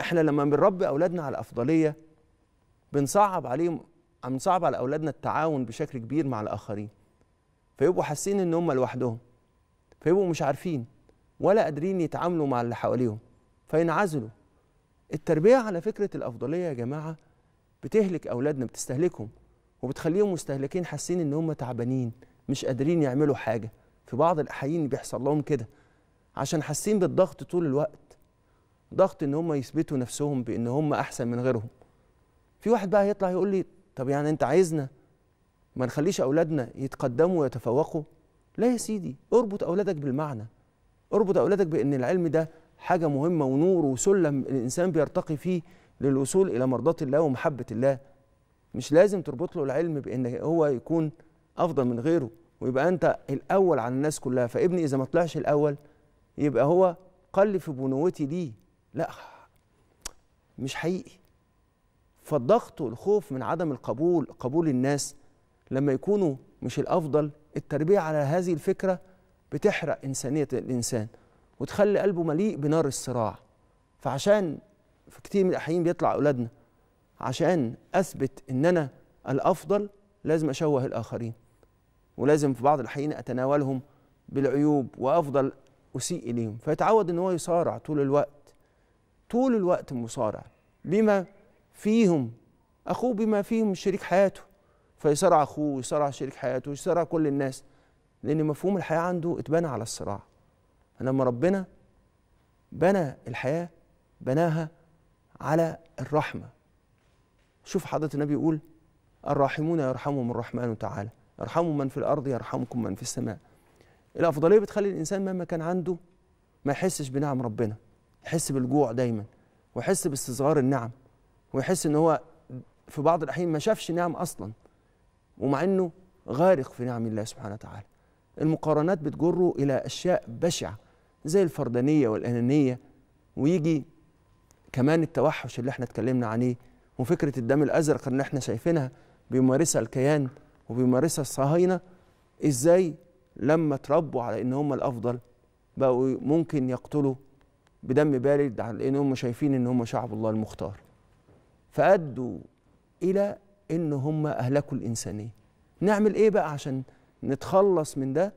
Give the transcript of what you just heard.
احنا لما بنربي اولادنا على الافضليه بنصعب عليهم بنصعب على اولادنا التعاون بشكل كبير مع الاخرين فيبقوا حاسين ان هم لوحدهم فيبقوا مش عارفين ولا قادرين يتعاملوا مع اللي حواليهم فينعزلوا التربيه على فكره الافضليه يا جماعه بتهلك اولادنا بتستهلكهم وبتخليهم مستهلكين حاسين ان هم تعبانين مش قادرين يعملوا حاجه في بعض الاحيان بيحصل لهم كده عشان حاسين بالضغط طول الوقت ضغط ان هم يثبتوا نفسهم بان هم احسن من غيرهم في واحد بقى هيطلع يقول لي طب يعني انت عايزنا ما نخليش اولادنا يتقدموا ويتفوقوا لا يا سيدي اربط اولادك بالمعنى اربط اولادك بان العلم ده حاجه مهمه ونور وسلم الانسان بيرتقي فيه للوصول الى مرضاه الله ومحبه الله مش لازم تربط له العلم بان هو يكون افضل من غيره ويبقى انت الاول عن الناس كلها فابني اذا ما طلعش الاول يبقى هو قل في بنوتي ليه لا مش حقيقي فالضغط والخوف من عدم القبول قبول الناس لما يكونوا مش الافضل التربيه على هذه الفكره بتحرق انسانيه الانسان وتخلي قلبه مليء بنار الصراع فعشان في كتير من الاحيان بيطلع اولادنا عشان اثبت ان انا الافضل لازم اشوه الاخرين ولازم في بعض الاحيان اتناولهم بالعيوب وافضل اسيء اليهم فيتعود ان هو يصارع طول الوقت طول الوقت مصارع بما فيهم اخوه بما فيهم شريك حياته فيصارع اخوه ويصارع شريك حياته ويصارع كل الناس لان مفهوم الحياه عنده اتبنى على الصراع لما ربنا بنى الحياه بناها على الرحمه شوف حضرة النبي يقول الراحمون يرحمهم الرحمن تعالى ارحموا من في الارض يرحمكم من في السماء الافضليه بتخلي الانسان مهما كان عنده ما يحسش بنعم ربنا يحس بالجوع دايما ويحس باستصغار النعم ويحس ان هو في بعض الاحيان ما شافش نعم اصلا ومع انه غارق في نعم الله سبحانه وتعالى المقارنات بتجره الى اشياء بشعه زي الفردانيه والانانيه ويجي كمان التوحش اللي احنا اتكلمنا عليه وفكره الدم الازرق اللي احنا شايفينها بيمارسها الكيان وبيمارسها الصهاينه ازاي لما تربوا على ان هم الافضل بقوا ممكن يقتلوا بدم بارد لان هم شايفين ان هم شعب الله المختار فادوا الى ان هم اهلكوا الانسانيه نعمل ايه بقى عشان نتخلص من ده